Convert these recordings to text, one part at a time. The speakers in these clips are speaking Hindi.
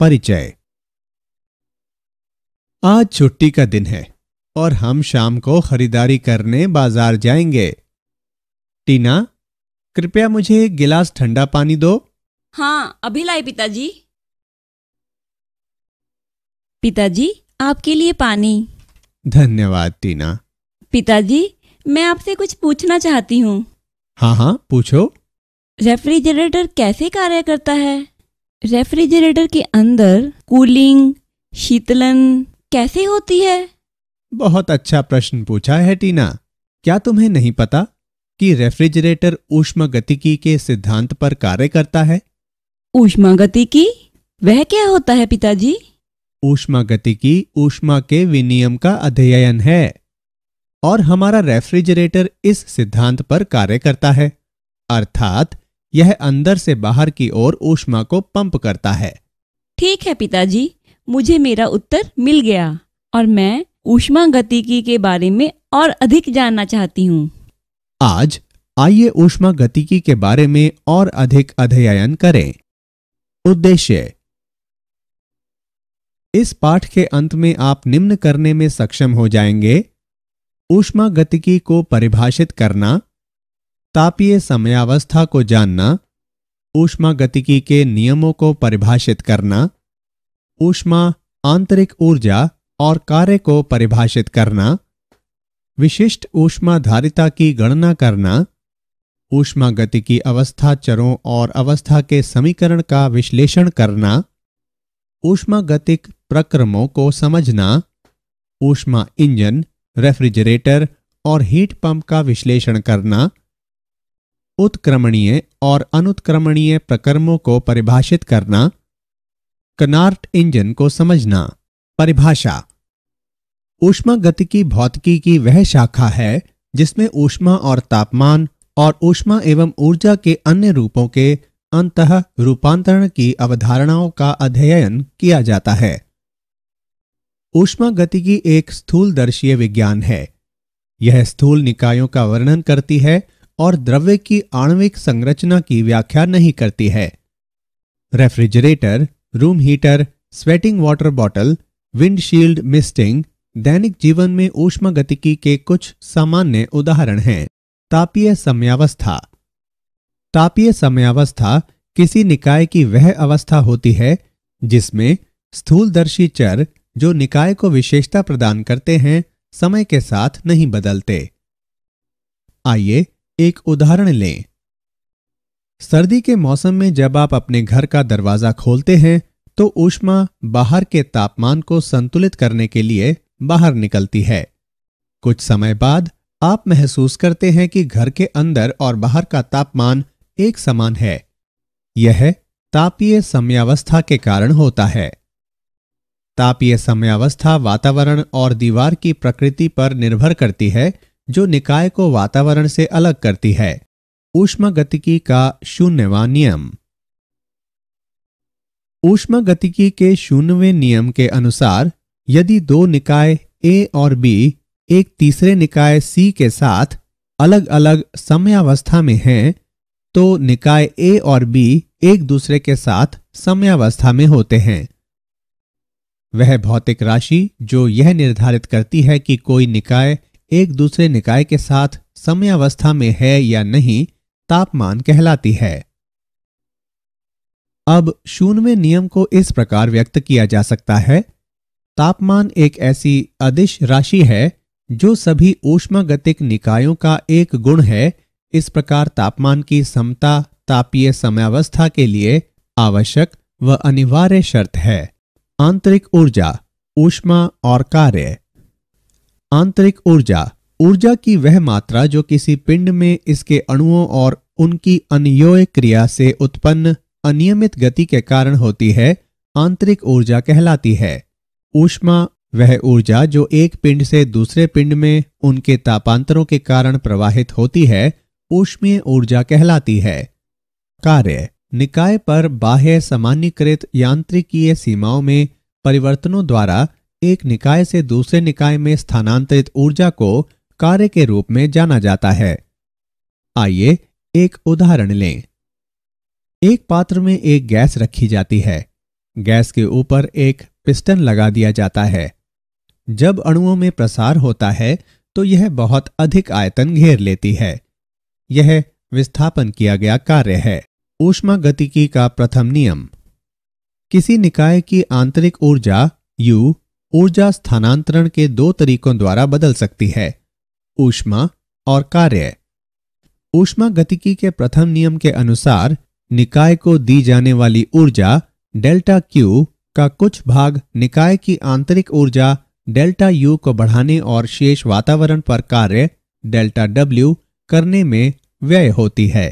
परिचय आज छुट्टी का दिन है और हम शाम को खरीदारी करने बाजार जाएंगे टीना कृपया मुझे एक गिलास ठंडा पानी दो हाँ अभी लाए पिताजी पिताजी आपके लिए पानी धन्यवाद टीना पिताजी मैं आपसे कुछ पूछना चाहती हूँ हाँ हाँ पूछो रेफ्रिजरेटर कैसे कार्य करता है रेफ्रिजरेटर के अंदर कूलिंग शीतलन कैसे होती है बहुत अच्छा प्रश्न पूछा है टीना क्या तुम्हें नहीं पता कि रेफ्रिजरेटर ऊष्मा गतिकी के सिद्धांत पर कार्य करता है ऊष्मा गतिकी वह क्या होता है पिताजी ऊष्मा गतिकी ऊष्मा के विनियम का अध्ययन है और हमारा रेफ्रिजरेटर इस सिद्धांत पर कार्य करता है अर्थात यह अंदर से बाहर की ओर ऊष्मा को पंप करता है ठीक है पिताजी मुझे मेरा उत्तर मिल गया और मैं ऊष्मा गतिकी के बारे में और अधिक जानना चाहती हूँ आज आइए ऊष्मा गतिकी के बारे में और अधिक अध्ययन करें उद्देश्य इस पाठ के अंत में आप निम्न करने में सक्षम हो जाएंगे ऊष्मा गतिकी को परिभाषित करना तापीय समयावस्था को जानना ऊष्मागतिकी के नियमों को परिभाषित करना ऊष्मा आंतरिक ऊर्जा और कार्य को परिभाषित करना विशिष्ट ऊष्माधारिता की गणना करना ऊष्मागतिकी अवस्था चरों और अवस्था के समीकरण का विश्लेषण करना ऊष्मागतिक प्रक्रमों को समझना ऊष्मा इंजन रेफ्रिजरेटर और हीट पंप का विश्लेषण करना उत्क्रमणीय और अनुत्क्रमणीय प्रक्रमों को परिभाषित करना कनार्ट इंजन को समझना परिभाषा ऊष्मा की भौतिकी की वह शाखा है जिसमें ऊष्मा और तापमान और ऊष्मा एवं ऊर्जा के अन्य रूपों के अंत रूपांतरण की अवधारणाओं का अध्ययन किया जाता है ऊष्मा की एक स्थूलदर्शीय विज्ञान है यह स्थूल निकायों का वर्णन करती है और द्रव्य की आणविक संरचना की व्याख्या नहीं करती है refrigerator room heater sweating water bottle windshield misting दैनिक जीवन में गतिकी के कुछ सामान्य उदाहरण हैं तापीय समयावस्था तापीय समयावस्था किसी निकाय की वह अवस्था होती है जिसमें स्थूलदर्शी चर जो निकाय को विशेषता प्रदान करते हैं समय के साथ नहीं बदलते आइए एक उदाहरण लें सर्दी के मौसम में जब आप अपने घर का दरवाजा खोलते हैं तो ऊष्मा बाहर के तापमान को संतुलित करने के लिए बाहर निकलती है कुछ समय बाद आप महसूस करते हैं कि घर के अंदर और बाहर का तापमान एक समान है यह तापीय समयावस्था के कारण होता है तापीय समयावस्था वातावरण और दीवार की प्रकृति पर निर्भर करती है जो निकाय को वातावरण से अलग करती है ऊष्मागतिकी का शून्यवा नियम ऊष्मागतिकी के शून्यवे नियम के अनुसार यदि दो निकाय ए और बी एक तीसरे निकाय सी के साथ अलग अलग समयावस्था में हैं, तो निकाय ए और बी एक दूसरे के साथ समयावस्था में होते हैं वह भौतिक राशि जो यह निर्धारित करती है कि कोई निकाय एक दूसरे निकाय के साथ समयावस्था में है या नहीं तापमान कहलाती है अब शून्य नियम को इस प्रकार व्यक्त किया जा सकता है तापमान एक ऐसी अदिश राशि है जो सभी ऊष्मागतिक निकायों का एक गुण है इस प्रकार तापमान की समता तापीय समयावस्था के लिए आवश्यक व अनिवार्य शर्त है आंतरिक ऊर्जा ऊष्मा और कार्य आंतरिक ऊर्जा ऊर्जा की वह मात्रा जो किसी पिंड में इसके अणुओं और उनकी अनयोय क्रिया से उत्पन्न अनियमित गति के कारण होती है आंतरिक ऊर्जा कहलाती है ऊष्मा वह ऊर्जा जो एक पिंड से दूसरे पिंड में उनके तापांतरों के कारण प्रवाहित होती है ऊष्मीय ऊर्जा कहलाती है कार्य निकाय पर बाह्य सामान्यकृत यांत्रिकीय सीमाओं में परिवर्तनों द्वारा एक निकाय से दूसरे निकाय में स्थानांतरित ऊर्जा को कार्य के रूप में जाना जाता है आइए एक उदाहरण लें एक पात्र में एक गैस रखी जाती है गैस के ऊपर एक पिस्टन लगा दिया जाता है जब अणुओं में प्रसार होता है तो यह बहुत अधिक आयतन घेर लेती है यह विस्थापन किया गया कार्य है ऊष्मा गतिकी का प्रथम नियम किसी निकाय की आंतरिक ऊर्जा यू ऊर्जा स्थानांतरण के दो तरीकों द्वारा बदल सकती है ऊष्मा और कार्य ऊष्मा गतिकी के प्रथम नियम के अनुसार निकाय को दी जाने वाली ऊर्जा डेल्टा क्यू का कुछ भाग निकाय की आंतरिक ऊर्जा डेल्टा यू को बढ़ाने और शेष वातावरण पर कार्य डेल्टा डब्ल्यू करने में व्यय होती है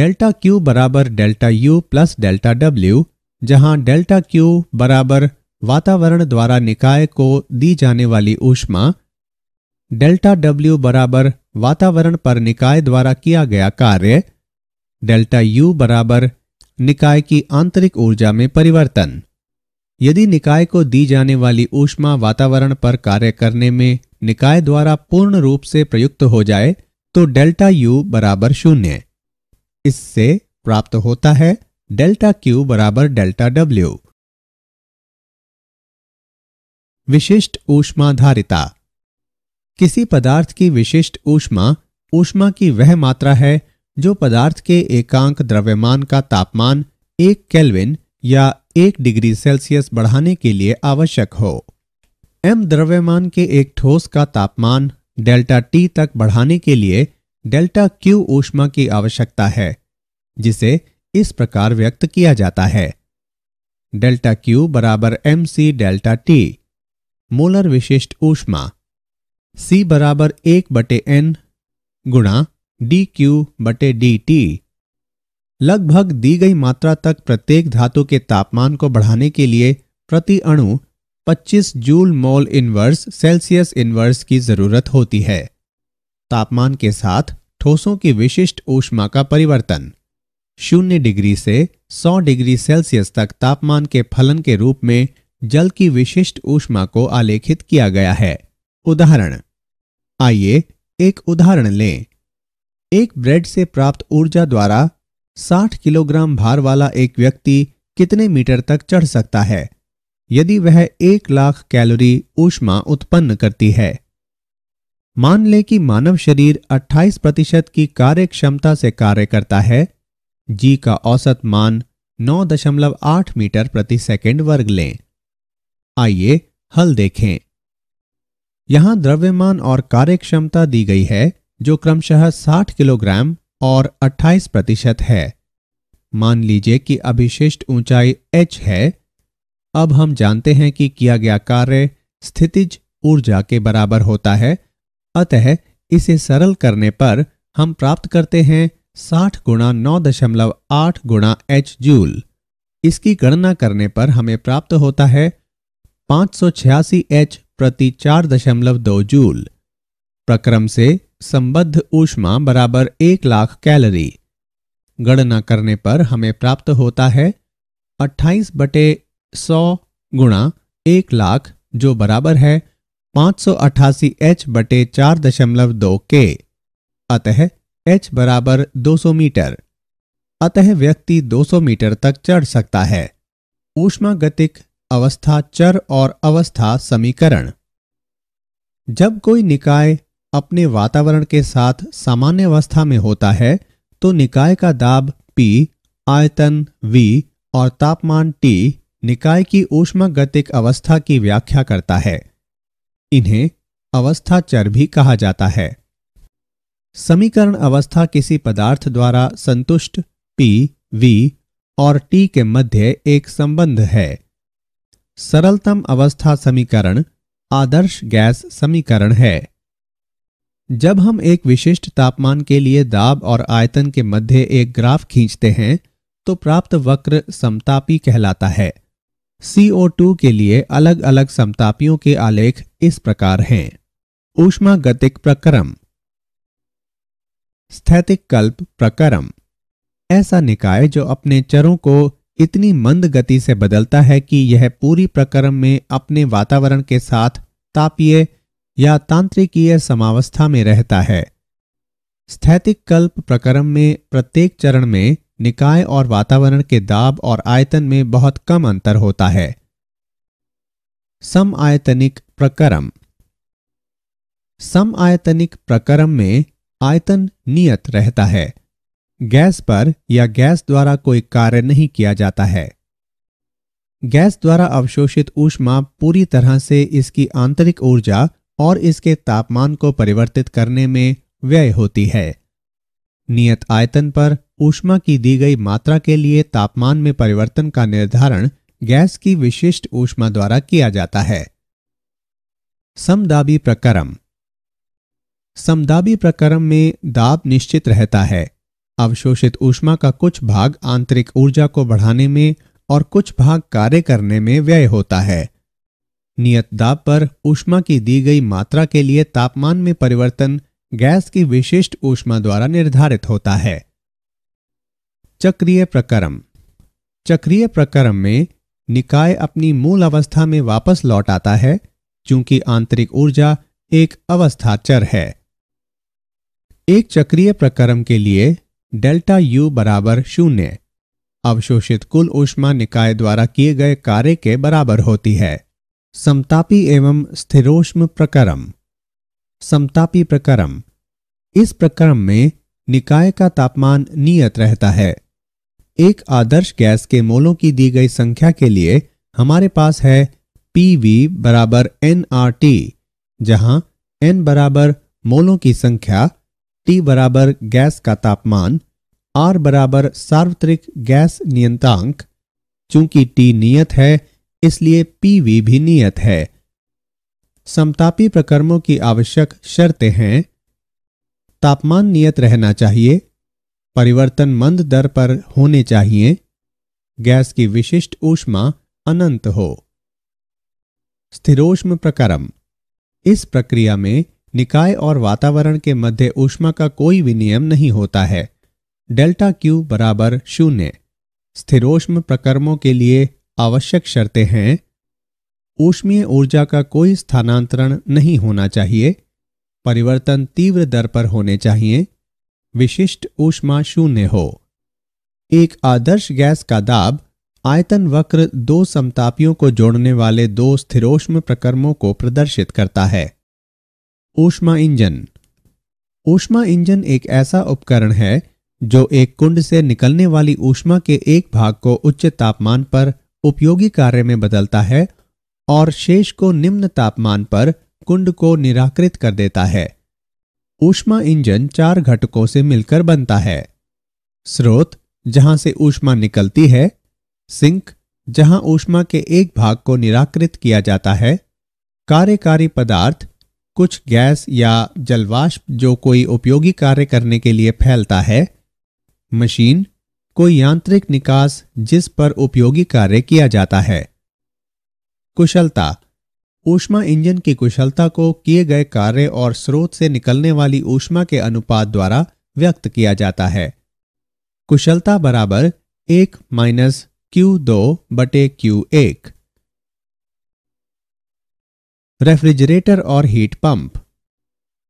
डेल्टा क्यू बराबर delta U plus delta W जहां डेल्टा क्यू बराबर वातावरण द्वारा निकाय को दी जाने वाली ऊष्मा डेल्टा डब्ल्यू बराबर वातावरण पर निकाय द्वारा किया गया कार्य डेल्टा यू बराबर निकाय की आंतरिक ऊर्जा में परिवर्तन यदि निकाय को दी जाने वाली ऊष्मा वातावरण पर कार्य करने में निकाय द्वारा पूर्ण रूप से प्रयुक्त हो जाए तो डेल्टा यू बराबर शून्य इससे प्राप्त होता है डेल्टा क्यू बराबर डेल्टा डब्ल्यू विशिष्ट धारिता किसी पदार्थ की विशिष्ट ऊष्मा ऊष्मा की वह मात्रा है जो पदार्थ के एकांक द्रव्यमान का तापमान एक केल्विन या एक डिग्री सेल्सियस बढ़ाने के लिए आवश्यक हो एम द्रव्यमान के एक ठोस का तापमान डेल्टा टी तक बढ़ाने के लिए डेल्टा क्यू ऊष्मा की आवश्यकता है जिसे इस प्रकार व्यक्त किया जाता है डेल्टा क्यू बराबर M C delta T molar विशिष्ट ऊष्मा सी बराबर एक बटे एन गुणा डी क्यू बटे डी टी लगभग दी गई मात्रा तक प्रत्येक धातु के तापमान को बढ़ाने के लिए प्रति अणु 25 joule mole inverse Celsius inverse की जरूरत होती है तापमान के साथ ठोसों की विशिष्ट ऊष्मा का परिवर्तन शून्य डिग्री से 100 डिग्री सेल्सियस तक तापमान के फलन के रूप में जल की विशिष्ट ऊष्मा को आलेखित किया गया है उदाहरण आइए एक उदाहरण लें एक ब्रेड से प्राप्त ऊर्जा द्वारा 60 किलोग्राम भार वाला एक व्यक्ति कितने मीटर तक चढ़ सकता है यदि वह एक लाख कैलोरी ऊष्मा उत्पन्न करती है मान लें कि मानव शरीर 28 प्रतिशत की कार्य क्षमता से कार्य करता है जी का औसत मान 9.8 मीटर प्रति सेकंड वर्ग लें आइए हल देखें यहां द्रव्यमान और कार्यक्षमता दी गई है जो क्रमशः 60 किलोग्राम और 28 प्रतिशत है मान लीजिए कि अभिशिष्ट ऊंचाई h है अब हम जानते हैं कि किया गया कार्य स्थितिज ऊर्जा के बराबर होता है अतः इसे सरल करने पर हम प्राप्त करते हैं साठ गुणा नौ दशमलव आठ गुणा एच जूल इसकी गणना करने पर हमें प्राप्त होता है पांच सौ छियासी एच प्रति चार दशमलव दो जूल प्रक्रम से संबद्ध ऊष्मा बराबर एक लाख कैलोरी गणना करने पर हमें प्राप्त होता है अट्ठाईस बटे सौ गुणा एक लाख जो बराबर है पांच सौ अट्ठासी एच बटे चार दशमलव दो के अतः एच बराबर 200 मीटर अतः व्यक्ति 200 मीटर तक चढ़ सकता है ऊष्मागतिक अवस्था चर और अवस्था समीकरण जब कोई निकाय अपने वातावरण के साथ सामान्य अवस्था में होता है तो निकाय का दाब P, आयतन V और तापमान T निकाय की ऊष्मागतिक अवस्था की व्याख्या करता है इन्हें अवस्था चर भी कहा जाता है समीकरण अवस्था किसी पदार्थ द्वारा संतुष्ट P, V और T के मध्य एक संबंध है सरलतम अवस्था समीकरण आदर्श गैस समीकरण है जब हम एक विशिष्ट तापमान के लिए दाब और आयतन के मध्य एक ग्राफ खींचते हैं तो प्राप्त वक्र समतापी कहलाता है CO2 के लिए अलग अलग समतापियों के आलेख इस प्रकार हैं ऊष्मागतिक प्रक्रम स्थैतिक कल्प प्रकरम ऐसा निकाय जो अपने चरों को इतनी मंद गति से बदलता है कि यह पूरी प्रकरम में अपने वातावरण के साथ तापीय या तांत्रिकीय समावस्था में रहता है स्थैतिक कल्प प्रकरम में प्रत्येक चरण में निकाय और वातावरण के दाब और आयतन में बहुत कम अंतर होता है सम आयतनिक प्रकरम सम आयतनिक प्रकरम में आयतन नियत रहता है गैस पर या गैस द्वारा कोई कार्य नहीं किया जाता है गैस द्वारा अवशोषित ऊष्मा पूरी तरह से इसकी आंतरिक ऊर्जा और इसके तापमान को परिवर्तित करने में व्यय होती है नियत आयतन पर ऊष्मा की दी गई मात्रा के लिए तापमान में परिवर्तन का निर्धारण गैस की विशिष्ट ऊष्मा द्वारा किया जाता है समदाबी प्रकरम समदाबी प्रकरण में दाब निश्चित रहता है अवशोषित ऊष्मा का कुछ भाग आंतरिक ऊर्जा को बढ़ाने में और कुछ भाग कार्य करने में व्यय होता है नियत दाब पर ऊष्मा की दी गई मात्रा के लिए तापमान में परिवर्तन गैस की विशिष्ट ऊष्मा द्वारा निर्धारित होता है चक्रीय प्रकरम चक्रीय प्रकरम में निकाय अपनी मूल अवस्था में वापस लौट आता है क्योंकि आंतरिक ऊर्जा एक अवस्थाचर है एक चक्रीय प्रकरम के लिए डेल्टा यू बराबर शून्य अवशोषित कुल ऊष्मा निकाय द्वारा किए गए कार्य के बराबर होती है समतापी एवं स्थिरोष्म प्रकरम समतापी प्रकरम इस प्रकरम में निकाय का तापमान नियत रहता है एक आदर्श गैस के मोलों की दी गई संख्या के लिए हमारे पास है पी वी बराबर एन आर टी जहां एन बराबर मोलों की संख्या टी बराबर गैस का तापमान आर बराबर सार्वत्रिक गैस नियंत्रांक चूंकि टी नियत है इसलिए पी वी भी नियत है समतापी प्रकर्मों की आवश्यक शर्तें हैं तापमान नियत रहना चाहिए परिवर्तन मंद दर पर होने चाहिए गैस की विशिष्ट ऊष्मा अनंत हो स्थिरोष्म प्रकरम इस प्रक्रिया में निकाय और वातावरण के मध्य ऊष्मा का कोई विनियम नहीं होता है डेल्टा क्यू बराबर शून्य स्थिरोष्म प्रकर्मों के लिए आवश्यक शर्तें हैं ऊष्मीय ऊर्जा का कोई स्थानांतरण नहीं होना चाहिए परिवर्तन तीव्र दर पर होने चाहिए विशिष्ट ऊष्मा शून्य हो एक आदर्श गैस का दाब आयतन वक्र दो समतापियों को जोड़ने वाले दो स्थिरोष्म प्रकर्मों को प्रदर्शित करता है ओष्मा इंजन ओष्मा इंजन एक ऐसा उपकरण है जो एक कुंड से निकलने वाली ऊष्मा के एक भाग को उच्च तापमान पर उपयोगी कार्य में बदलता है और शेष को निम्न तापमान पर कुंड को निराकृत कर देता है ऊष्मा इंजन चार घटकों से मिलकर बनता है स्रोत जहां से ऊष्मा निकलती है सिंक जहां ऊष्मा के एक भाग को निराकृत किया जाता है कार्यकारी पदार्थ कुछ गैस या जलवाष्प जो कोई उपयोगी कार्य करने के लिए फैलता है मशीन कोई यांत्रिक निकास जिस पर उपयोगी कार्य किया जाता है कुशलता ऊष्मा इंजन की कुशलता को किए गए कार्य और स्रोत से निकलने वाली ऊष्मा के अनुपात द्वारा व्यक्त किया जाता है कुशलता बराबर एक माइनस क्यू दो बटे क्यू एक रेफ्रिजरेटर और हीट पंप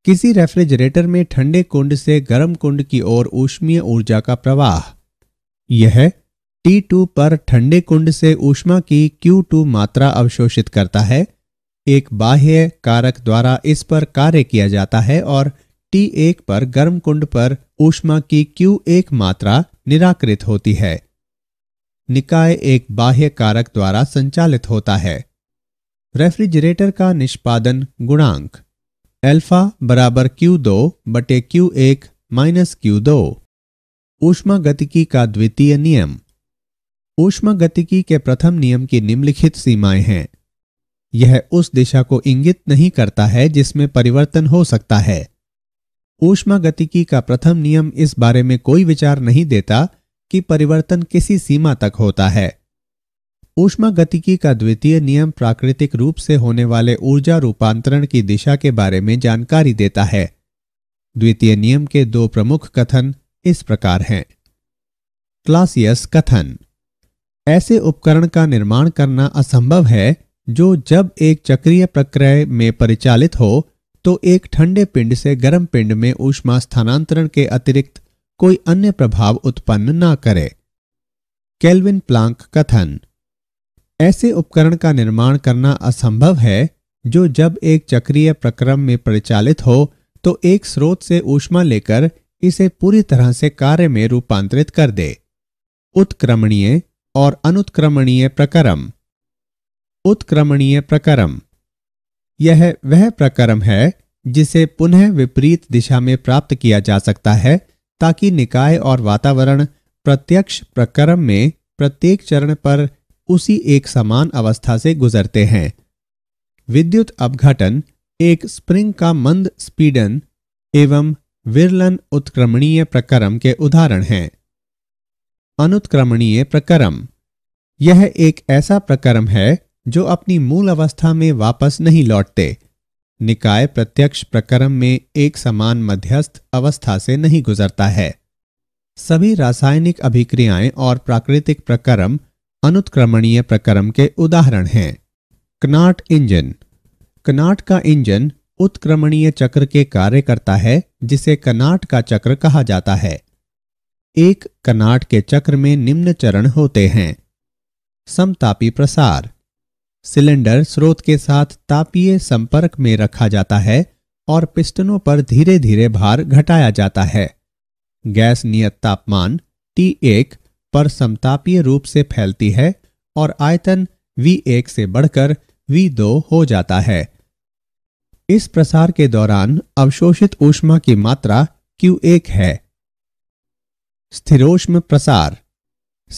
किसी रेफ्रिजरेटर में ठंडे कुंड से गर्म कुंड की ओर ऊष्मीय ऊर्जा का प्रवाह यह T2 पर ठंडे कुंड से ऊष्मा की Q2 मात्रा अवशोषित करता है एक बाह्य कारक द्वारा इस पर कार्य किया जाता है और T1 पर गर्म कुंड पर ऊष्मा की Q1 मात्रा निराकृत होती है निकाय एक बाह्य कारक द्वारा संचालित होता है रेफ्रिजरेटर का निष्पादन गुणांक अल्फा बराबर क्यू दो बटे क्यू एक माइनस क्यू दो ऊष्मा गतिकी का द्वितीय नियम ऊष्मा गतिकी के प्रथम नियम की निम्नलिखित सीमाएं हैं यह उस दिशा को इंगित नहीं करता है जिसमें परिवर्तन हो सकता है ऊष्मा गतिकी का प्रथम नियम इस बारे में कोई विचार नहीं देता कि परिवर्तन किसी सीमा तक होता है ऊष्मा गतिकी का द्वितीय नियम प्राकृतिक रूप से होने वाले ऊर्जा रूपांतरण की दिशा के बारे में जानकारी देता है द्वितीय नियम के दो प्रमुख कथन इस प्रकार हैं क्लासियस कथन ऐसे उपकरण का निर्माण करना असंभव है जो जब एक चक्रीय प्रक्रिया में परिचालित हो तो एक ठंडे पिंड से गर्म पिंड में ऊष्मा स्थानांतरण के अतिरिक्त कोई अन्य प्रभाव उत्पन्न ना करे केल्विन प्लांक कथन ऐसे उपकरण का निर्माण करना असंभव है जो जब एक चक्रीय प्रक्रम में परिचालित हो तो एक स्रोत से ऊष्मा लेकर इसे पूरी तरह से कार्य में रूपांतरित कर दे उत्क्रमणीय और अनुत्क्रमणीय प्रक्रम उत्क्रमणीय प्रक्रम यह वह प्रक्रम है जिसे पुनः विपरीत दिशा में प्राप्त किया जा सकता है ताकि निकाय और वातावरण प्रत्यक्ष प्रक्रम में प्रत्येक चरण पर उसी एक समान अवस्था से गुजरते हैं विद्युत अपघटन एक स्प्रिंग का मंद स्पीडन एवं विरलन उत्क्रमणीय प्रकरम के उदाहरण हैं अनुत्क्रमणीय प्रकरम यह एक ऐसा प्रकरम है जो अपनी मूल अवस्था में वापस नहीं लौटते निकाय प्रत्यक्ष प्रकरम में एक समान मध्यस्थ अवस्था से नहीं गुजरता है सभी रासायनिक अभिक्रियाएं और प्राकृतिक प्रकरम अनुत्क्रमणीय प्रक्रम के उदाहरण हैं कनाट इंजन कनाट का इंजन उत्क्रमणीय चक्र के कार्य करता है जिसे कनाट का चक्र कहा जाता है एक कनाट के चक्र में निम्न चरण होते हैं समतापी प्रसार सिलेंडर स्रोत के साथ तापीय संपर्क में रखा जाता है और पिस्टनों पर धीरे धीरे भार घटाया जाता है गैस नियत तापमान टी एक पर समतापीय रूप से फैलती है और आयतन V1 से बढ़कर V2 हो जाता है इस प्रसार के दौरान अवशोषित ऊष्मा की मात्रा Q1 है स्थिरोष्म प्रसार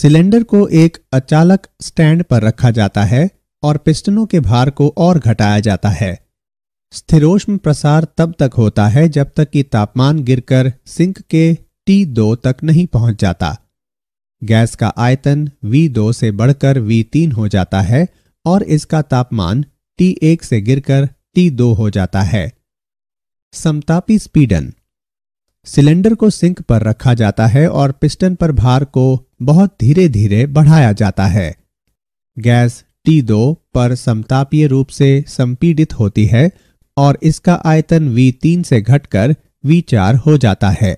सिलेंडर को एक अचालक स्टैंड पर रखा जाता है और पिस्टनों के भार को और घटाया जाता है स्थिरोष्म प्रसार तब तक होता है जब तक कि तापमान गिरकर सिंक के T2 तक नहीं पहुंच जाता गैस का आयतन V2 से बढ़कर V3 हो जाता है और इसका तापमान T1 से गिरकर T2 हो जाता है समतापी स्पीडन सिलेंडर को सिंक पर रखा जाता है और पिस्टन पर भार को बहुत धीरे धीरे बढ़ाया जाता है गैस T2 पर समतापीय रूप से संपीडित होती है और इसका आयतन V3 से घटकर V4 हो जाता है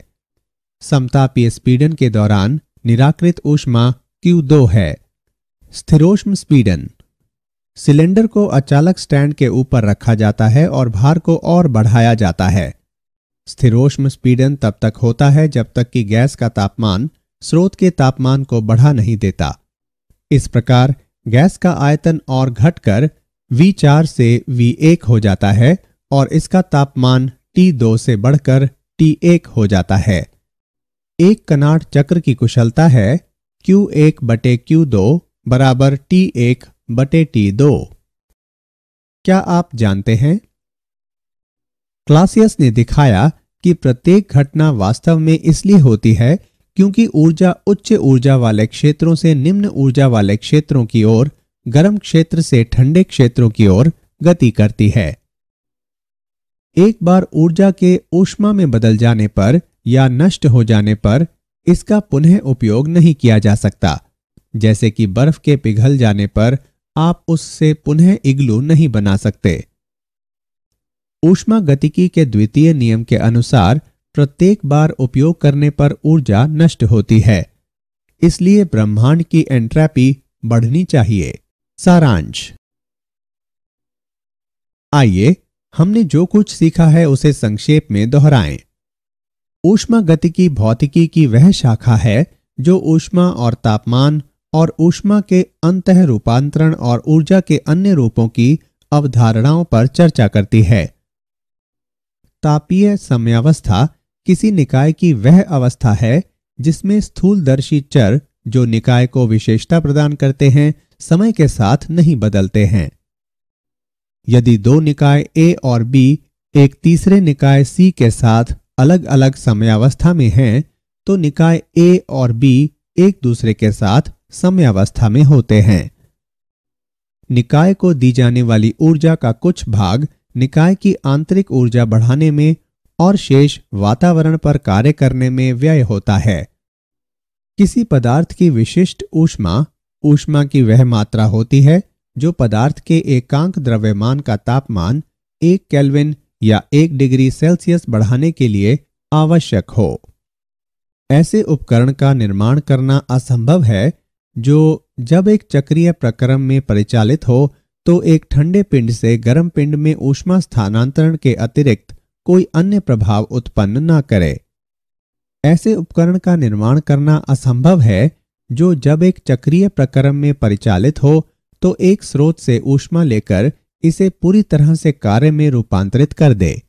समतापीय स्पीडन के दौरान निराकृत ऊष्मा Q2 है स्थिरोष्म स्पीडन सिलेंडर को अचालक स्टैंड के ऊपर रखा जाता है और भार को और बढ़ाया जाता है स्थिरोष्म स्पीडन तब तक होता है जब तक कि गैस का तापमान स्रोत के तापमान को बढ़ा नहीं देता इस प्रकार गैस का आयतन और घटकर V4 से V1 हो जाता है और इसका तापमान T2 से बढ़कर T1 हो जाता है एक कनाट चक्र की कुशलता है क्यू एक बटे क्यू दो बराबर टी एक बटे टी दो क्या आप जानते हैं क्लासियस ने दिखाया कि प्रत्येक घटना वास्तव में इसलिए होती है क्योंकि ऊर्जा उच्च ऊर्जा वाले क्षेत्रों से निम्न ऊर्जा वाले क्षेत्रों की ओर गर्म क्षेत्र से ठंडे क्षेत्रों की ओर गति करती है एक बार ऊर्जा के ऊष्मा में बदल जाने पर या नष्ट हो जाने पर इसका पुनः उपयोग नहीं किया जा सकता जैसे कि बर्फ के पिघल जाने पर आप उससे पुनः इग्लू नहीं बना सकते ऊष्मा गतिकी के द्वितीय नियम के अनुसार प्रत्येक बार उपयोग करने पर ऊर्जा नष्ट होती है इसलिए ब्रह्मांड की एंट्रैपी बढ़नी चाहिए सारांश आइए हमने जो कुछ सीखा है उसे संक्षेप में दोहराएं ऊष्मा की भौतिकी की वह शाखा है जो ऊष्मा और तापमान और ऊष्मा के अंत रूपांतरण और ऊर्जा के अन्य रूपों की अवधारणाओं पर चर्चा करती है तापीय समयावस्था किसी निकाय की वह अवस्था है जिसमें स्थूलदर्शी चर जो निकाय को विशेषता प्रदान करते हैं समय के साथ नहीं बदलते हैं यदि दो निकाय ए और बी एक तीसरे निकाय सी के साथ अलग अलग समयावस्था में हैं तो निकाय ए और बी एक दूसरे के साथ समयावस्था में होते हैं निकाय को दी जाने वाली ऊर्जा का कुछ भाग निकाय की आंतरिक ऊर्जा बढ़ाने में और शेष वातावरण पर कार्य करने में व्यय होता है किसी पदार्थ की विशिष्ट ऊष्मा ऊष्मा की वह मात्रा होती है जो पदार्थ के एकांक द्रव्यमान का तापमान एक केल्विन या एक डिग्री सेल्सियस बढ़ाने के लिए आवश्यक हो ऐसे उपकरण का निर्माण करना असंभव है जो जब एक चक्रीय प्रक्रम में परिचालित हो तो एक ठंडे पिंड से गर्म पिंड में ऊष्मा स्थानांतरण के अतिरिक्त कोई अन्य प्रभाव उत्पन्न न करे ऐसे उपकरण का निर्माण करना असंभव है जो जब एक चक्रीय प्रक्रम में परिचालित हो तो एक स्रोत से ऊष्मा लेकर इसे पूरी तरह से कार्य में रूपांतरित कर दे